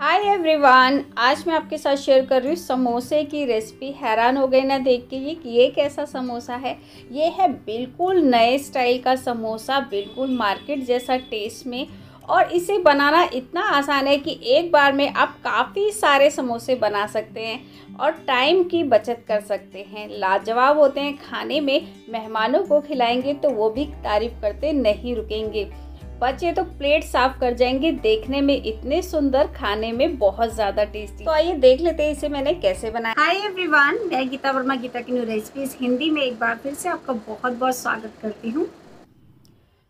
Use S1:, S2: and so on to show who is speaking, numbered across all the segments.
S1: hi everyone आज मैं आपके साथ शेयर कर रही हूँ समोसे की रेसिपी हैरान हो गए ना देख के ये कि ये कैसा समोसा है ये है बिल्कुल नए स्टाइल का समोसा बिल्कुल मार्केट जैसा टेस्ट में और इसे बनाना इतना आसान है कि एक बार में आप काफ़ी सारे समोसे बना सकते हैं और टाइम की बचत कर सकते हैं लाजवाब होते हैं खाने में मेहमानों को खिलाएंगे तो वो भी तारीफ़ करते नहीं रुकेंगे बचे तो प्लेट साफ कर जाएंगे देखने में इतने सुंदर खाने में बहुत ज्यादा टेस्टी तो आइए देख लेते हैं इसे मैंने कैसे बनाया हाय एवरीवन मैं गीता वर्मा गीता की न्यू रेसिपीज हिंदी में एक बार फिर से आपका बहुत बहुत स्वागत करती हूँ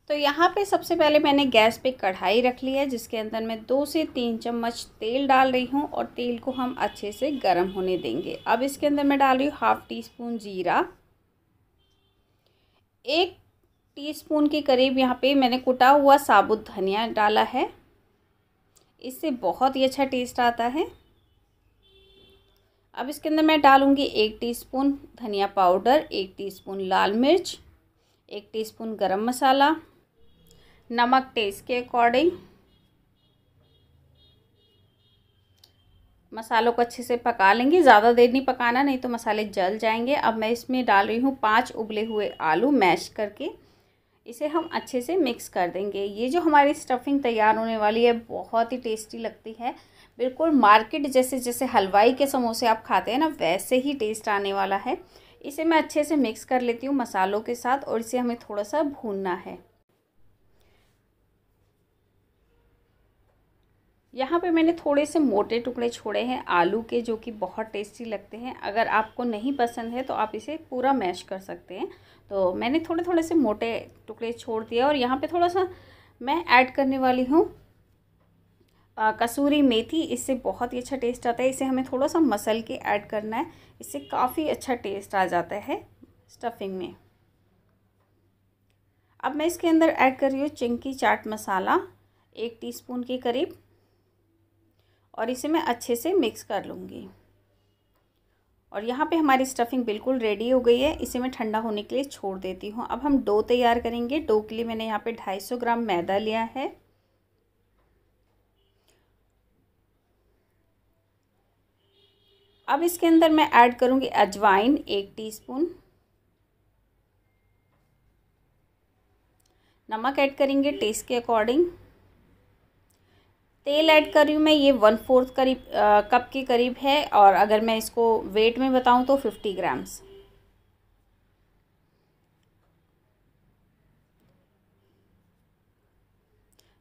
S1: तो यहाँ पे सबसे पहले मैंने गैस पे कढ़ाई रख ली है जिसके अंदर मैं दो से तीन चम्मच तेल डाल रही हूँ और तेल को हम अच्छे से गर्म होने देंगे अब इसके अंदर मैं डाल रही हूँ हाफ़ टी स्पून जीरा एक टीस्पून के करीब यहाँ पे मैंने कुटा हुआ साबुत धनिया डाला है इससे बहुत ही अच्छा टेस्ट आता है अब इसके अंदर मैं डालूँगी एक टीस्पून धनिया पाउडर एक टीस्पून लाल मिर्च एक टीस्पून गरम मसाला नमक टेस्ट के अकॉर्डिंग मसालों को अच्छे से पका लेंगे ज़्यादा देर नहीं पकाना नहीं तो मसाले जल जाएंगे अब मैं इसमें डाल रही हूँ पांच उबले हुए आलू मैश करके इसे हम अच्छे से मिक्स कर देंगे ये जो हमारी स्टफिंग तैयार होने वाली है बहुत ही टेस्टी लगती है बिल्कुल मार्केट जैसे जैसे हलवाई के समोसे आप खाते हैं ना वैसे ही टेस्ट आने वाला है इसे मैं अच्छे से मिक्स कर लेती हूँ मसालों के साथ और इसे हमें थोड़ा सा भूनना है यहाँ पे मैंने थोड़े से मोटे टुकड़े छोड़े हैं आलू के जो कि बहुत टेस्टी लगते हैं अगर आपको नहीं पसंद है तो आप इसे पूरा मैश कर सकते हैं तो मैंने थोड़े थोड़े से मोटे टुकड़े छोड़ दिए और यहाँ पे थोड़ा सा मैं ऐड करने वाली हूँ कसूरी मेथी इससे बहुत ही अच्छा टेस्ट आता है इसे हमें थोड़ा सा मसल के ऐड करना है इससे काफ़ी अच्छा टेस्ट आ जाता है स्टफिंग में अब मैं इसके अंदर ऐड कर रही हूँ चिंकी चाट मसाला एक टीस्पून के करीब और इसे मैं अच्छे से मिक्स कर लूँगी और यहाँ पे हमारी स्टफिंग बिल्कुल रेडी हो गई है इसे मैं ठंडा होने के लिए छोड़ देती हूँ अब हम डो तैयार करेंगे डो के लिए मैंने यहाँ पे 250 ग्राम मैदा लिया है अब इसके अंदर मैं ऐड करूँगी अजवाइन एक टीस्पून नमक ऐड करेंगे टेस्ट के अकॉर्डिंग तेल ऐड कर रही हूँ मैं ये वन फोर्थ करीब कप के करीब है और अगर मैं इसको वेट में बताऊँ तो फिफ्टी ग्राम्स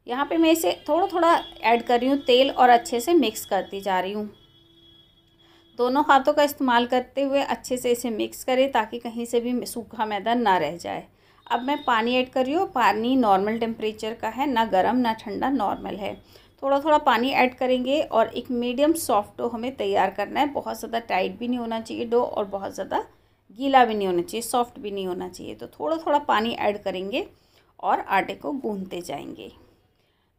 S1: यहाँ पे मैं इसे थोड़ा थोड़ा ऐड कर रही हूँ तेल और अच्छे से मिक्स करती जा रही हूँ दोनों हाथों का इस्तेमाल करते हुए अच्छे से इसे मिक्स करें ताकि कहीं से भी सूखा मैदा ना रह जाए अब मैं पानी ऐड कर रही हूँ पानी नॉर्मल टेम्परेचर का है ना गर्म ना ठंडा नॉर्मल है थोड़ा थोड़ा पानी ऐड करेंगे और एक मीडियम सॉफ्ट डो हमें तैयार करना है बहुत ज़्यादा टाइट भी नहीं होना चाहिए डो और बहुत ज़्यादा गीला भी नहीं होना चाहिए सॉफ्ट भी नहीं होना चाहिए तो थोड़ा थोड़ा पानी ऐड करेंगे और आटे को गूंधते जाएंगे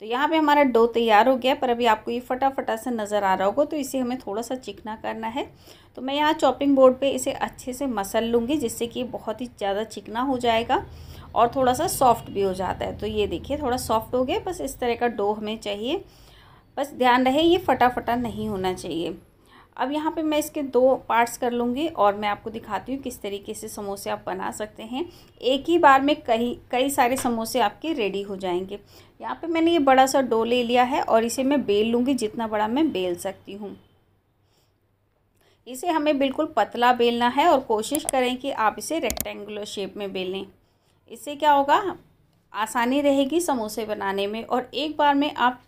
S1: तो यहाँ पे हमारा डो तैयार हो गया पर अभी आपको ये फटाफटा से नज़र आ रहा होगा तो इसे हमें थोड़ा सा चिकना करना है तो मैं यहाँ चॉपिंग बोर्ड पे इसे अच्छे से मसल लूँगी जिससे कि बहुत ही ज़्यादा चिकना हो जाएगा और थोड़ा सा सॉफ्ट भी हो जाता है तो ये देखिए थोड़ा सॉफ्ट हो गया बस इस तरह का डो हमें चाहिए बस ध्यान रहे ये फटाफटा नहीं होना चाहिए अब यहाँ पे मैं इसके दो पार्ट्स कर लूँगी और मैं आपको दिखाती हूँ किस तरीके से समोसे आप बना सकते हैं एक ही बार में कई कई सारे समोसे आपके रेडी हो जाएंगे यहाँ पे मैंने ये बड़ा सा डो ले लिया है और इसे मैं बेल लूँगी जितना बड़ा मैं बेल सकती हूँ इसे हमें बिल्कुल पतला बेलना है और कोशिश करें कि आप इसे रेक्टेंगुलर शेप में बेलें इससे क्या होगा आसानी रहेगी समोसे बनाने में और एक बार में आप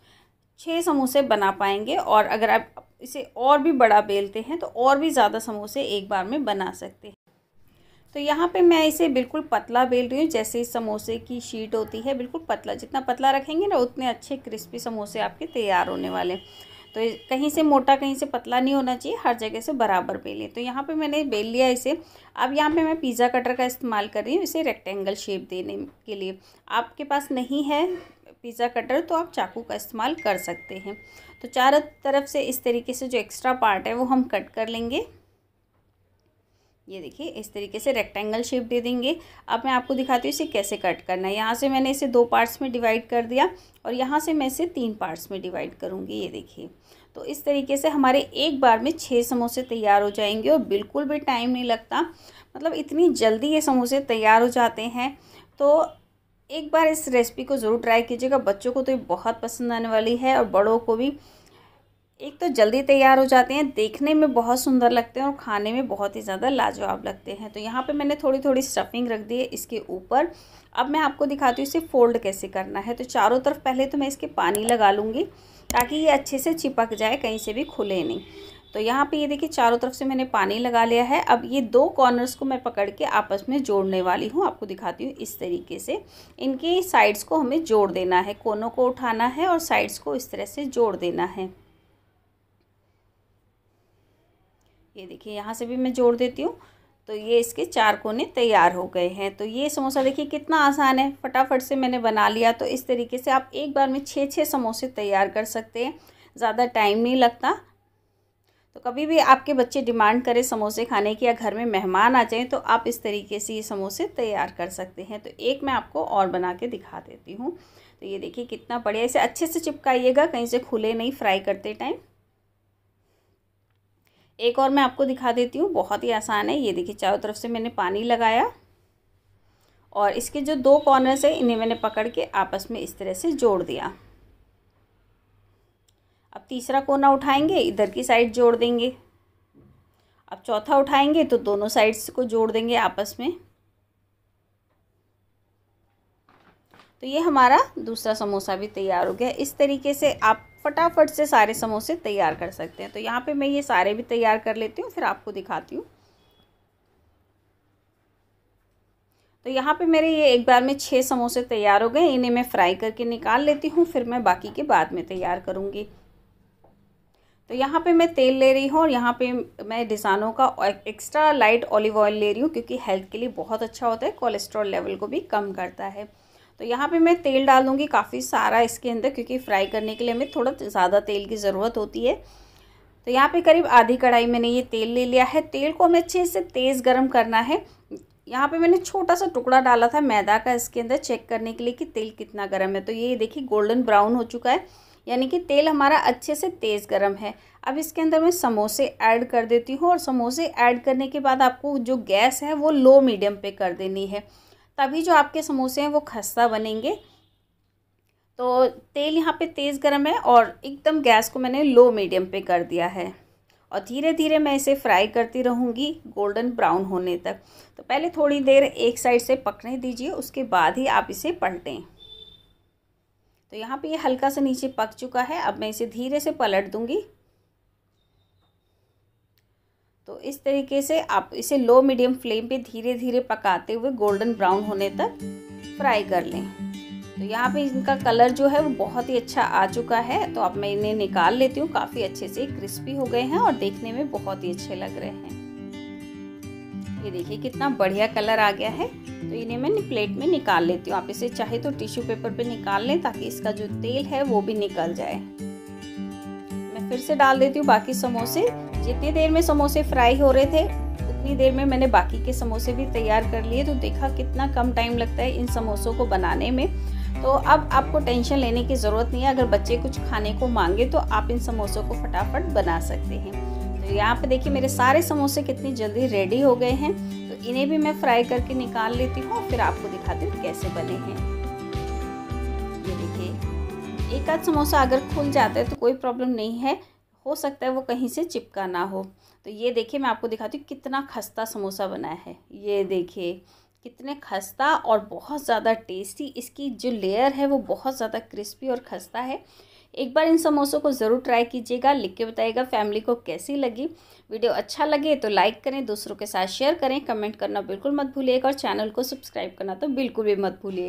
S1: छः समोसे बना पाएंगे और अगर आप इसे और भी बड़ा बेलते हैं तो और भी ज़्यादा समोसे एक बार में बना सकते हैं तो यहाँ पे मैं इसे बिल्कुल पतला बेल रही हूँ जैसे इस समोसे की शीट होती है बिल्कुल पतला जितना पतला रखेंगे ना उतने अच्छे क्रिस्पी समोसे आपके तैयार होने वाले तो कहीं से मोटा कहीं से पतला नहीं होना चाहिए हर जगह से बराबर बेलें तो यहाँ पे मैंने बेल लिया इसे अब यहाँ पे मैं पिज़्ज़ा कटर का इस्तेमाल कर रही हूँ इसे रेक्टेंगल शेप देने के लिए आपके पास नहीं है पिज़्ज़ा कटर तो आप चाकू का इस्तेमाल कर सकते हैं तो चारों तरफ से इस तरीके से जो एक्स्ट्रा पार्ट है वो हम कट कर लेंगे ये देखिए इस तरीके से रेक्टेंगल शेप दे देंगे अब मैं आपको दिखाती हूँ इसे कैसे कट करना है यहाँ से मैंने इसे दो पार्ट्स में डिवाइड कर दिया और यहाँ से मैं इसे तीन पार्ट्स में डिवाइड करूँगी ये देखिए तो इस तरीके से हमारे एक बार में छः समोसे तैयार हो जाएंगे और बिल्कुल भी टाइम नहीं लगता मतलब इतनी जल्दी ये समोसे तैयार हो जाते हैं तो एक बार इस रेसिपी को ज़रूर ट्राई कीजिएगा बच्चों को तो ये बहुत पसंद आने वाली है और बड़ों को भी एक तो जल्दी तैयार हो जाते हैं देखने में बहुत सुंदर लगते हैं और खाने में बहुत ही ज़्यादा लाजवाब लगते हैं तो यहाँ पे मैंने थोड़ी थोड़ी स्टफिंग रख दी है इसके ऊपर अब मैं आपको दिखाती हूँ इसे फोल्ड कैसे करना है तो चारों तरफ पहले तो मैं इसके पानी लगा लूँगी ताकि ये अच्छे से चिपक जाए कहीं से भी खुले नहीं तो यहाँ पर ये देखिए चारों तरफ से मैंने पानी लगा लिया है अब ये दो कॉर्नर्स को मैं पकड़ के आपस में जोड़ने वाली हूँ आपको दिखाती हूँ इस तरीके से इनकी साइड्स को हमें जोड़ देना है कोनों को उठाना है और साइड्स को इस तरह से जोड़ देना है ये देखिए यहाँ से भी मैं जोड़ देती हूँ तो ये इसके चार कोने तैयार हो गए हैं तो ये समोसा देखिए कितना आसान है फटाफट से मैंने बना लिया तो इस तरीके से आप एक बार में छः छः समोसे तैयार कर सकते हैं ज़्यादा टाइम नहीं लगता तो कभी भी आपके बच्चे डिमांड करें समोसे खाने की या घर में मेहमान आ जाएँ तो आप इस तरीके से ये समोसे तैयार कर सकते हैं तो एक मैं आपको और बना के दिखा देती हूँ तो ये देखिए कितना बढ़िया इसे अच्छे से चिपकाइएगा कहीं से खुले नहीं फ्राई करते टाइम एक और मैं आपको दिखा देती हूँ बहुत ही आसान है ये देखिए चारों तरफ से मैंने पानी लगाया और इसके जो दो कॉर्नर्स हैं इन्हें मैंने पकड़ के आपस में इस तरह से जोड़ दिया अब तीसरा कोना उठाएंगे इधर की साइड जोड़ देंगे अब चौथा उठाएंगे तो दोनों साइड्स को जोड़ देंगे आपस में तो ये हमारा दूसरा समोसा भी तैयार हो गया इस तरीके से आप फटाफट से सारे समोसे तैयार कर सकते हैं तो यहाँ पे मैं ये सारे भी तैयार कर लेती हूँ फिर आपको दिखाती हूँ तो यहाँ पे मेरे ये एक बार में छः समोसे तैयार हो गए इन्हें मैं फ्राई करके निकाल लेती हूँ फिर मैं बाकी के बाद में तैयार करूँगी तो यहाँ पे मैं तेल ले रही हूँ और यहाँ पे मैं डिज़ानों का एक्स्ट्रा लाइट ऑलिव ऑयल ले रही हूँ क्योंकि हेल्थ के लिए बहुत अच्छा होता है कोलेस्ट्रॉल लेवल को भी कम करता है तो यहाँ पे मैं तेल डालूँगी काफ़ी सारा इसके अंदर क्योंकि फ्राई करने के लिए हमें थोड़ा ज़्यादा तेल की ज़रूरत होती है तो यहाँ पे करीब आधी कढ़ाई मैंने ये तेल ले लिया है तेल को हमें अच्छे से तेज़ गर्म करना है यहाँ पे मैंने छोटा सा टुकड़ा डाला था मैदा का इसके अंदर चेक करने के लिए कि तेल कितना गर्म है तो ये देखिए गोल्डन ब्राउन हो चुका है यानी कि तेल हमारा अच्छे से तेज़ गर्म है अब इसके अंदर मैं समोसे ऐड कर देती हूँ और समोसे ऐड करने के बाद आपको जो गैस है वो लो मीडियम पे कर देनी है तभी जो आपके समोसे हैं वो खस्ता बनेंगे तो तेल यहाँ पे तेज़ गर्म है और एकदम गैस को मैंने लो मीडियम पे कर दिया है और धीरे धीरे मैं इसे फ्राई करती रहूँगी गोल्डन ब्राउन होने तक तो पहले थोड़ी देर एक साइड से पकने दीजिए उसके बाद ही आप इसे पलटें तो यहाँ पे ये हल्का सा नीचे पक चुका है अब मैं इसे धीरे से पलट दूँगी तो इस तरीके से आप इसे लो मीडियम फ्लेम पे धीरे धीरे पकाते हुए गोल्डन ब्राउन होने तक फ्राई कर लें तो यहाँ पे इनका कलर जो है वो बहुत ही अच्छा आ चुका है तो अब मैं इन्हें निकाल लेती हूँ काफ़ी अच्छे से क्रिस्पी हो गए हैं और देखने में बहुत ही अच्छे लग रहे हैं ये देखिए कितना बढ़िया कलर आ गया है तो इन्हें मैं प्लेट में निकाल लेती हूँ आप इसे चाहे तो टिश्यू पेपर पे निकाल लें ताकि इसका जो तेल है वो भी निकल जाए फिर से डाल देती हूँ बाकी समोसे जितनी देर में समोसे फ्राई हो रहे थे उतनी देर में मैंने बाकी के समोसे भी तैयार कर लिए तो देखा कितना कम टाइम लगता है इन समोसों को बनाने में तो अब आपको टेंशन लेने की ज़रूरत नहीं है अगर बच्चे कुछ खाने को मांगे तो आप इन समोसों को फटाफट बना सकते हैं तो यहाँ पर देखिए मेरे सारे समोसे कितनी जल्दी रेडी हो गए हैं तो इन्हें भी मैं फ्राई करके निकाल लेती हूँ फिर आपको दिखाती हूँ कैसे बने हैं एक आध समोसा अगर खुल जाता है तो कोई प्रॉब्लम नहीं है हो सकता है वो कहीं से चिपका ना हो तो ये देखिए मैं आपको दिखाती हूँ कितना खस्ता समोसा बना है ये देखिए कितने खस्ता और बहुत ज़्यादा टेस्टी इसकी जो लेयर है वो बहुत ज़्यादा क्रिस्पी और खस्ता है एक बार इन समोसों को ज़रूर ट्राई कीजिएगा लिख के बताइएगा फैमिली को कैसी लगी वीडियो अच्छा लगे तो लाइक करें दूसरों के साथ शेयर करें कमेंट करना बिल्कुल मत भूलिएगा और चैनल को सब्सक्राइब करना तो बिल्कुल भी मत भूलिएगा